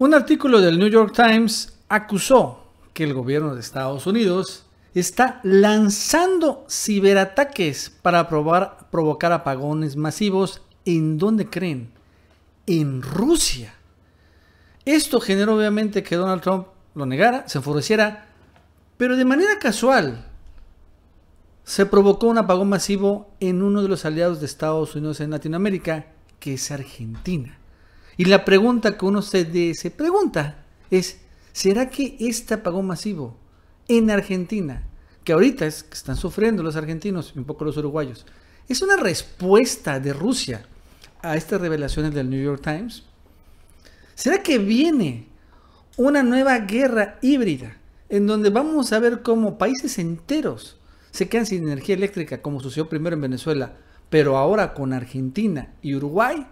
Un artículo del New York Times acusó que el gobierno de Estados Unidos está lanzando ciberataques para provocar apagones masivos en donde creen, en Rusia. Esto generó obviamente que Donald Trump lo negara, se enfureciera, pero de manera casual se provocó un apagón masivo en uno de los aliados de Estados Unidos en Latinoamérica, que es Argentina. Y la pregunta que uno se, pregunta es, ¿será que este apagón masivo en Argentina, que ahorita que están sufriendo los argentinos y un poco los uruguayos, es una respuesta de Rusia a estas revelaciones del New York Times? ¿Será que viene una nueva guerra híbrida en donde vamos a ver cómo países enteros se quedan sin energía eléctrica, como sucedió primero en Venezuela, pero ahora con Argentina y Uruguay?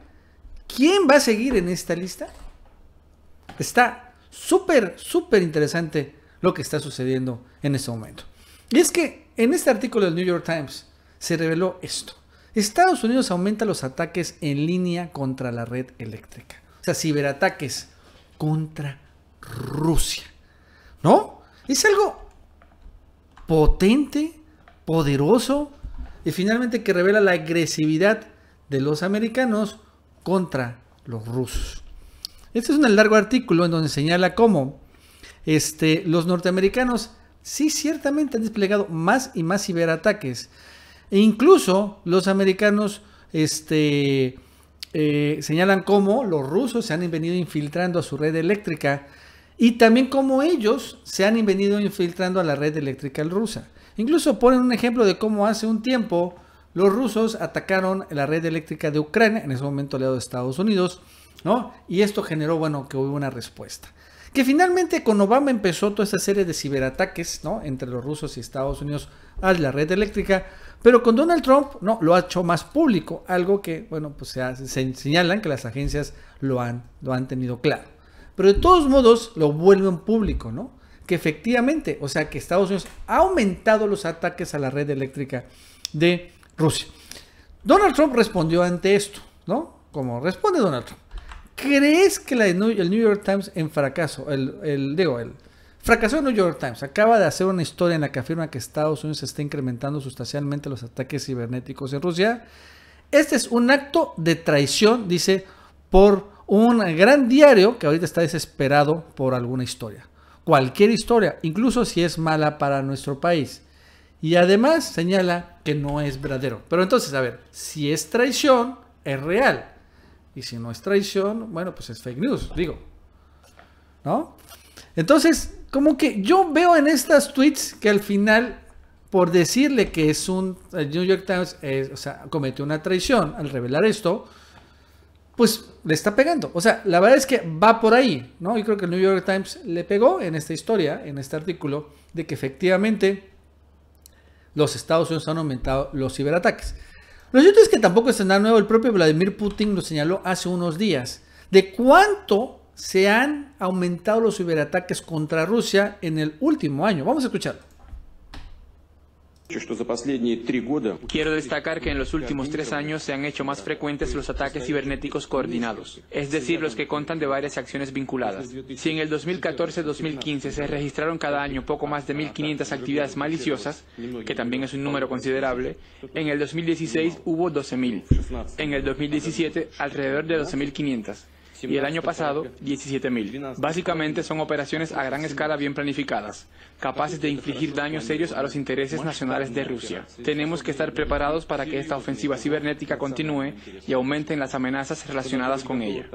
¿Quién va a seguir en esta lista? Está súper, súper interesante lo que está sucediendo en este momento. Y es que en este artículo del New York Times se reveló esto. Estados Unidos aumenta los ataques en línea contra la red eléctrica. O sea, ciberataques contra Rusia. ¿No? Es algo potente, poderoso y finalmente que revela la agresividad de los americanos contra los rusos. Este es un largo artículo en donde señala cómo este, los norteamericanos sí ciertamente han desplegado más y más ciberataques. E incluso los americanos este, eh, señalan cómo los rusos se han venido infiltrando a su red eléctrica y también cómo ellos se han venido infiltrando a la red eléctrica rusa. Incluso ponen un ejemplo de cómo hace un tiempo los rusos atacaron la red eléctrica de Ucrania, en ese momento aliado de Estados Unidos, ¿no? Y esto generó, bueno, que hubo una respuesta. Que finalmente con Obama empezó toda esa serie de ciberataques, ¿no? Entre los rusos y Estados Unidos a la red eléctrica, pero con Donald Trump, ¿no? Lo ha hecho más público, algo que, bueno, pues se, se señalan que las agencias lo han, lo han tenido claro. Pero de todos modos lo vuelven público, ¿no? Que efectivamente, o sea, que Estados Unidos ha aumentado los ataques a la red eléctrica de Rusia. Donald Trump respondió ante esto, ¿no? Como responde Donald Trump. ¿Crees que la, el New York Times en fracaso, el, digo, el fracaso del New York Times, acaba de hacer una historia en la que afirma que Estados Unidos está incrementando sustancialmente los ataques cibernéticos en Rusia? Este es un acto de traición, dice, por un gran diario que ahorita está desesperado por alguna historia. Cualquier historia, incluso si es mala para nuestro país. Y además señala que no es verdadero. Pero entonces, a ver, si es traición, es real. Y si no es traición, bueno, pues es fake news, digo. ¿No? Entonces, como que yo veo en estas tweets que al final, por decirle que es un. El New York Times o sea, cometió una traición al revelar esto, pues le está pegando. O sea, la verdad es que va por ahí, ¿no? Yo creo que el New York Times le pegó en esta historia, en este artículo, de que efectivamente los Estados Unidos han aumentado los ciberataques. Lo cierto es que tampoco es nada nuevo, el propio Vladimir Putin lo señaló hace unos días, de cuánto se han aumentado los ciberataques contra Rusia en el último año. Vamos a escucharlo. Quiero destacar que en los últimos tres años se han hecho más frecuentes los ataques cibernéticos coordinados, es decir, los que contan de varias acciones vinculadas. Si en el 2014-2015 se registraron cada año poco más de 1.500 actividades maliciosas, que también es un número considerable, en el 2016 hubo 12.000, en el 2017 alrededor de 12.500 y el año pasado 17.000. Básicamente son operaciones a gran escala bien planificadas, capaces de infligir daños serios a los intereses nacionales de Rusia. Tenemos que estar preparados para que esta ofensiva cibernética continúe y aumenten las amenazas relacionadas con ella.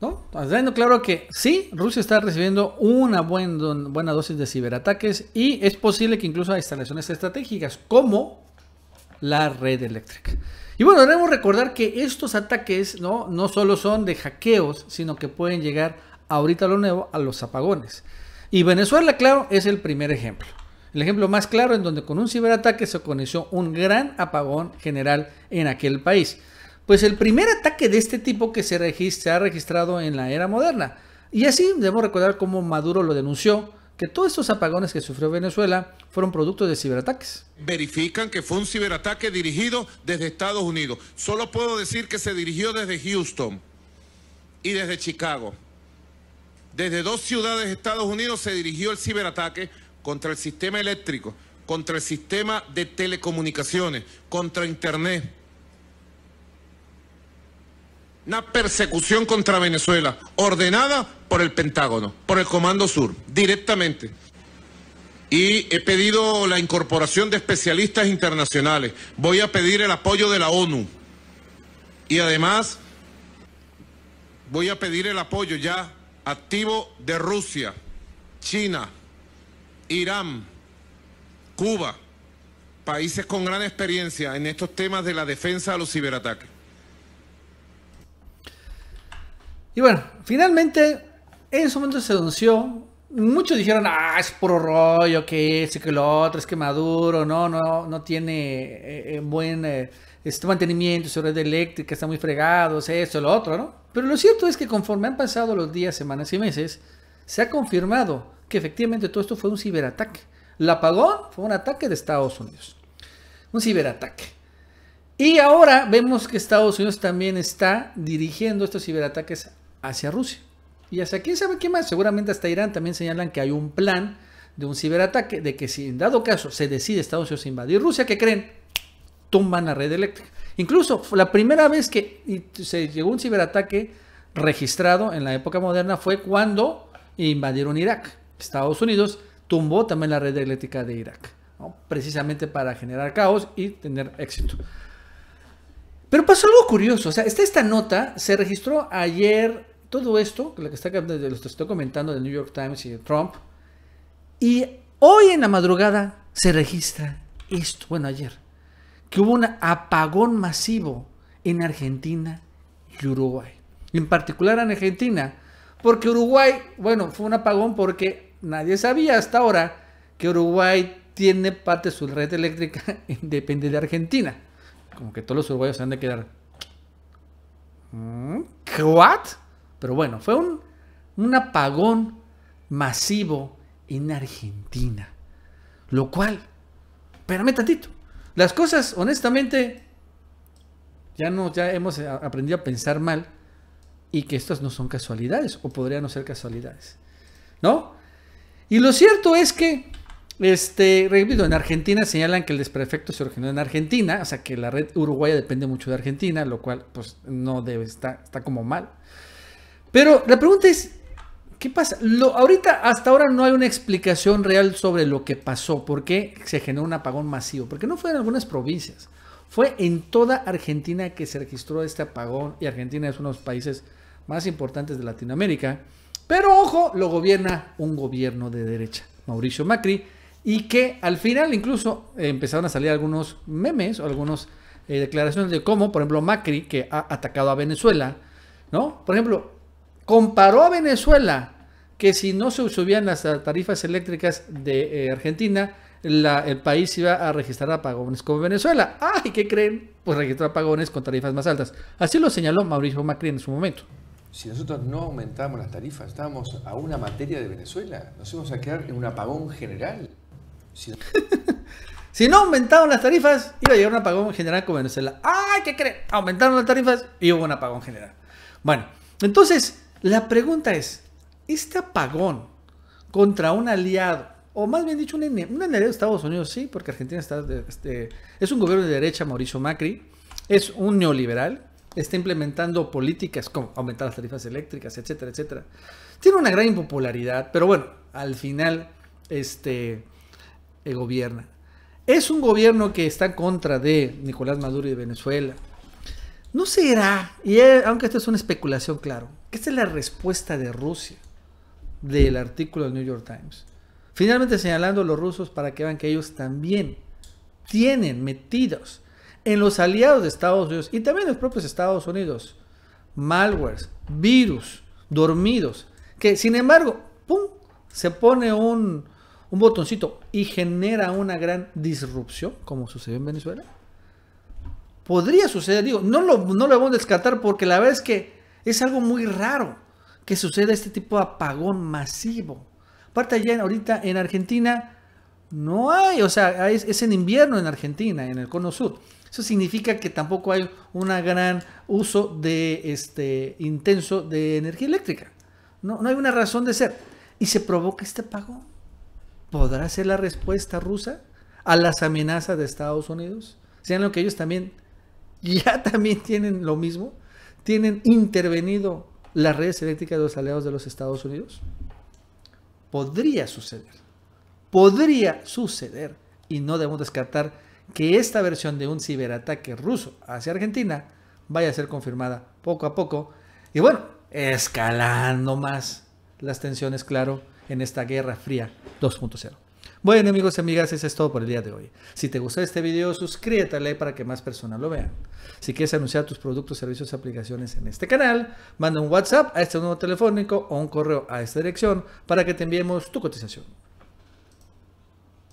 ¿No? Dando claro que sí, Rusia está recibiendo una buena dosis de ciberataques y es posible que incluso a instalaciones estratégicas como la red eléctrica. Y bueno, debemos recordar que estos ataques ¿no? no solo son de hackeos, sino que pueden llegar ahorita lo nuevo a los apagones. Y Venezuela, claro, es el primer ejemplo. El ejemplo más claro en donde con un ciberataque se conoció un gran apagón general en aquel país. Pues el primer ataque de este tipo que se, registra, se ha registrado en la era moderna. Y así debemos recordar cómo Maduro lo denunció, que todos estos apagones que sufrió Venezuela fueron producto de ciberataques. Verifican que fue un ciberataque dirigido desde Estados Unidos. Solo puedo decir que se dirigió desde Houston y desde Chicago. Desde dos ciudades de Estados Unidos se dirigió el ciberataque contra el sistema eléctrico, contra el sistema de telecomunicaciones, contra Internet. Una persecución contra Venezuela, ordenada por el Pentágono, por el Comando Sur, directamente. Y he pedido la incorporación de especialistas internacionales. Voy a pedir el apoyo de la ONU. Y además, voy a pedir el apoyo ya activo de Rusia, China, Irán, Cuba, países con gran experiencia en estos temas de la defensa a los ciberataques. Y bueno, finalmente en su momento se anunció. Muchos dijeron, ah, es por rollo, que ese, que lo otro, es que Maduro, no, no, no tiene eh, eh, buen eh, este mantenimiento, su red eléctrica está muy fregado, eso, lo otro, ¿no? Pero lo cierto es que conforme han pasado los días, semanas y meses, se ha confirmado que efectivamente todo esto fue un ciberataque. la pagó, fue un ataque de Estados Unidos. Un ciberataque. Y ahora vemos que Estados Unidos también está dirigiendo estos ciberataques hacia Rusia. Y hasta quién sabe qué más. Seguramente hasta Irán también señalan que hay un plan de un ciberataque, de que si en dado caso se decide Estados Unidos invadir Rusia, ¿qué creen? Tumban la red eléctrica. Incluso la primera vez que se llegó un ciberataque registrado en la época moderna fue cuando invadieron Irak. Estados Unidos tumbó también la red eléctrica de Irak, precisamente para generar caos y tener éxito. Pero pasó algo curioso, o sea, esta, esta nota se registró ayer todo esto, lo que, está, estoy comentando De New York Times y de Trump, y hoy en la madrugada se registra esto, bueno, ayer, que hubo un apagón masivo en Argentina y Uruguay. En particular en Argentina, porque Uruguay, bueno, fue un apagón porque nadie sabía hasta ahora que Uruguay tiene parte de su red eléctrica depende de Argentina. Como que todos los uruguayos se han de quedar. ¿Mm? ¿What? Pero bueno, fue un, apagón masivo en Argentina. Lo cual, espérame tantito. Las cosas, honestamente, ya no, ya hemos aprendido a pensar mal y que estas no son casualidades o podrían no ser casualidades, ¿no? Y lo cierto es que, este, repito, en Argentina señalan que el desprefecto se originó en Argentina, o sea que la red uruguaya depende mucho de Argentina, lo cual, pues, no debe, estar está como mal. Pero la pregunta es, ¿qué pasa? ahorita, hasta ahora no hay una explicación real sobre lo que pasó, por qué se generó un apagón masivo, porque no fue en algunas provincias, fue en toda Argentina que se registró este apagón y Argentina es uno de los países más importantes de Latinoamérica. Pero ojo, lo gobierna un gobierno de derecha, Mauricio Macri, y que al final incluso empezaron a salir algunos memes o algunas eh, declaraciones de cómo, por ejemplo, Macri, que ha atacado a Venezuela, ¿no? Por ejemplo, comparó a Venezuela que si no se subían las tarifas eléctricas de eh, Argentina, el país iba a registrar apagones como Venezuela. ¡Ay! ¿Qué creen? Pues registró apagones con tarifas más altas. Así lo señaló Mauricio Macri en su momento. Si nosotros no aumentamos las tarifas, estábamos a una materia de Venezuela. Nos íbamos a quedar en un apagón general. Si, no aumentaban las tarifas, iba a llegar un apagón general con Venezuela. ¡Ay! ¿Qué creen? Aumentaron las tarifas y hubo un apagón general. Bueno, entonces la pregunta es, este apagón contra un aliado, o más bien dicho, un enemigo de Estados Unidos, sí, porque Argentina este, es un gobierno de derecha, Mauricio Macri, es un neoliberal, está implementando políticas como aumentar las tarifas eléctricas, etcétera, etcétera. Tiene una gran impopularidad, pero bueno, al final este, eh, gobierna. Es un gobierno que está en contra de Nicolás Maduro y de Venezuela. ¿No será? Y eh, aunque esto es una especulación, claro, esta es la respuesta de Rusia del artículo del New York Times. Finalmente señalando a los rusos para que vean que ellos también tienen metidos en los aliados de Estados Unidos y también en los propios Estados Unidos malwares, virus, dormidos, que sin embargo, ¡pum!, se pone un, un botoncito y genera una gran disrupción, como sucedió en Venezuela. Podría suceder, digo, no lo, no lo vamos a descartar porque la verdad es que es algo muy raro que suceda este tipo de apagón masivo. Aparte allá ahorita en Argentina no hay, o sea, es, en invierno en Argentina, en el cono sur. Eso significa que tampoco hay un gran uso de este intenso de energía eléctrica. No, no hay una razón de ser. Y se provoca este apagón. ¿Podrá ser la respuesta rusa a las amenazas de Estados Unidos? Sean lo que ellos también ya también tienen lo mismo tienen intervenido las redes eléctricas de los aliados de los Estados Unidos? Podría suceder. Podría suceder. Y no debemos descartar que esta versión de un ciberataque ruso hacia Argentina vaya a ser confirmada poco a poco. Y bueno, escalando más las tensiones, claro, en esta Guerra Fría 2.0. Bueno amigos y amigas, eso es todo por el día de hoy. Si te gustó este video, suscríbete para que más personas lo vean. Si quieres anunciar tus productos, servicios y aplicaciones en este canal, manda un WhatsApp a este número telefónico o un correo a esta dirección para que te enviemos tu cotización.